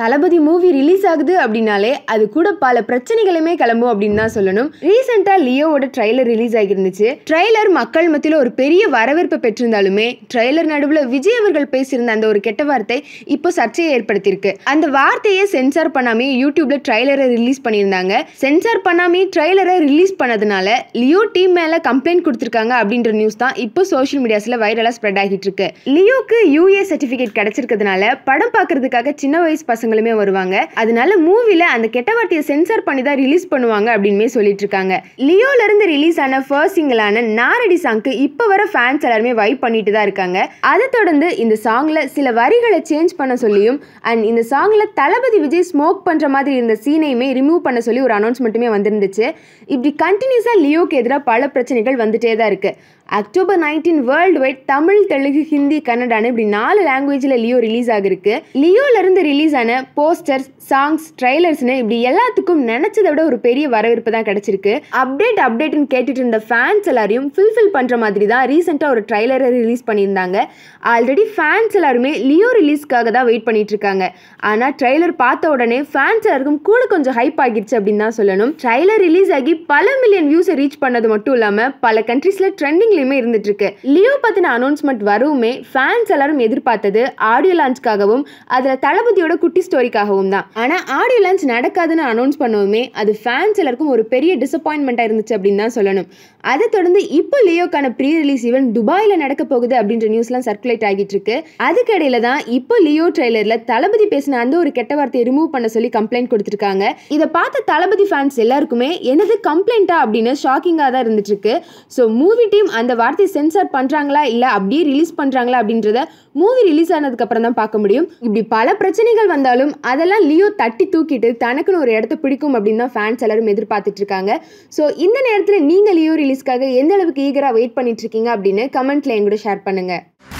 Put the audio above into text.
தளபதி movie release ஆகுது அப்படின்னாலே அது கூட பல பிரச்சனைகளுமே கிளம்பும் அப்படின்னு தான் சொல்லணும் ரீசெண்டா லியோவோட ட்ரைலர் ரிலீஸ் ஆகியிருந்துச்சு ட்ரைலர் மக்கள் மத்தியில் ஒரு பெரிய வரவேற்பு பெற்றிருந்தாலுமே ட்ரைலர் நடுவில் விஜய் அவர்கள் பேசியிருந்த அந்த ஒரு கெட்ட வார்த்தை இப்போ சர்ச்சையை ஏற்படுத்தியிருக்கு அந்த வார்த்தையை சென்சார் பண்ணாமே யூடியூப்ல ட்ரைலரை ரிலீஸ் பண்ணியிருந்தாங்க சென்சார் பண்ணாமே ட்ரைலரை ரிலீஸ் பண்ணதுனால லியோ டீம் மேலே கம்ப்ளைண்ட் கொடுத்துருக்காங்க அப்படின்ற நியூஸ் தான் இப்போ சோஷியல் மீடியாஸில் வைரலாக ஸ்ப்ரெட் ஆகிட்டு இருக்கு லியோக்கு யூஏ சர்டிஃபிகேட் கிடைச்சிருக்கிறதுனால படம் பார்க்கறதுக்காக சின்ன வயசு பசங்க பசங்களுமே வருவாங்க அதனால மூவில அந்த கெட்ட வார்த்தையை சென்சார் பண்ணி தான் ரிலீஸ் பண்ணுவாங்க அப்படின்னு சொல்லிட்டு இருக்காங்க லியோல இருந்து ரிலீஸ் ஆன ஃபர்ஸ்ட் சிங்கிளான நாரடி சாங்க்கு இப்போ வர ஃபேன்ஸ் எல்லாருமே வைப் பண்ணிட்டு தான் இருக்காங்க அதை தொடர்ந்து இந்த சாங்ல சில வரிகளை சேஞ்ச் பண்ண சொல்லியும் அண்ட் இந்த சாங்ல தளபதி விஜய் ஸ்மோக் பண்ற மாதிரி இருந்த சீனையுமே ரிமூவ் பண்ண சொல்லி ஒரு அனௌன்ஸ்மெண்ட்டுமே வந்திருந்துச்சு இப்படி கண்டினியூஸாக லியோக்கு எதிராக பல பிரச்சனைகள் வந்துட்டே தான் இருக்குது October nineteen world wide Tamil Telugu Hindi கன்னடானு இப்படி நாலு லாங்குவேஜில் லியோ ரிலீஸ் ஆகிருக்கு லியோலேருந்து ரிலீஸ் ஆன போஸ்டர்ஸ் சாங்ஸ் ட்ரெய்லர்ஸ்னு இப்படி எல்லாத்துக்கும் நினச்சதை விட ஒரு பெரிய வரவேற்பு தான் கிடச்சிருக்கு அப்டேட் அப்டேட்னு கேட்டுட்டு இருந்த ஃபேன்ஸ் எல்லாரையும் ஃபுல்ஃபில் பண்ணுற மாதிரி தான் ரீசெண்டாக ஒரு ட்ரைலரை ரிலீஸ் பண்ணியிருந்தாங்க ஆல்ரெடி ஃபேன்ஸ் எல்லாருமே லியோ ரிலீஸ்க்காக தான் வெயிட் பண்ணிட்டு இருக்காங்க ஆனால் ட்ரைலர் பார்த்த உடனே ஃபேன்ஸ் எல்லாருக்கும் கூட கொஞ்சம் ஹைப் ஆகிடுச்சு அப்படின்னு தான் சொல்லணும் ட்ரைலர் ரிலீஸ் ஆகி பல மில்லியன் வியூஸை ரீச் பண்ணது மட்டும் இல்லாமல் பல கண்ட்ரீஸில் ட்ரெண்டிங்லேயுமே இருந்துட்டு இருக்கு லியோ பற்றின அனௌன்ஸ்மெண்ட் வரவுமே ஃபேன்ஸ் எல்லாரும் எதிர்பார்த்தது ஆடியோ லான்ச்காகவும் அதில் தளபதியோட குட்டி ஸ்டோரிக்காகவும் தான் ஆனால் ஆடியோ லான்ச் நடக்காதுன்னு அனௌன்ஸ் பண்ணவுமே அது ஃபேன்ஸ் எல்லாருக்கும் ஒரு பெரிய டிசப்பாயின்மெண்ட்டாக இருந்துச்சு அப்படின்னு தான் சொல்லணும் அதை தொடர்ந்து இப்போ லியோக்கான ப்ரீ ரிலீஸ் ஈவெண்ட் துபாயில் நடக்க போகுது அப்படின்ற நியூஸ்லாம் சர்க்குலேட் ஆகிட்டு இருக்கு இடையில தான் இப்போ லியோ ட்ரெய்லரில் தளபதி பேசின அந்த ஒரு கெட்ட வார்த்தையை ரிமூவ் பண்ண சொல்லி கம்ப்ளைண்ட் கொடுத்துருக்காங்க இதை பார்த்த தளபதி ஃபேன்ஸ் எல்லாருக்குமே எனது கம்ப்ளைண்ட்டா அப்படின்னு ஷாக்கிங்காக தான் இருந்துட்டு இருக்கு ஸோ மூவி டீம் அந்த வார்த்தையை சென்சார் பண்ணுறாங்களா இல்லை அப்படியே ரிலீஸ் பண்ணுறாங்களா அப்படின்றத மூவி ரிலீஸ் ஆனதுக்கப்புறம் தான் பார்க்க முடியும் இப்படி பல பிரச்சனைகள் வந்தாலும் இருந்தாலும் அதெல்லாம் லியோ தட்டி தூக்கிட்டு தனக்குன்னு ஒரு இடத்த பிடிக்கும் அப்படின்னு தான் ஃபேன்ஸ் எல்லாரும் எதிர்பார்த்துட்டு இருக்காங்க ஸோ இந்த நேரத்தில் நீங்கள் லியோ ரிலீஸ்க்காக எந்த அளவுக்கு ஈகராக வெயிட் பண்ணிட்டு இருக்கீங்க அப்படின்னு கமெண்ட்ல என் கூட ஷேர் பண்ணுங்கள்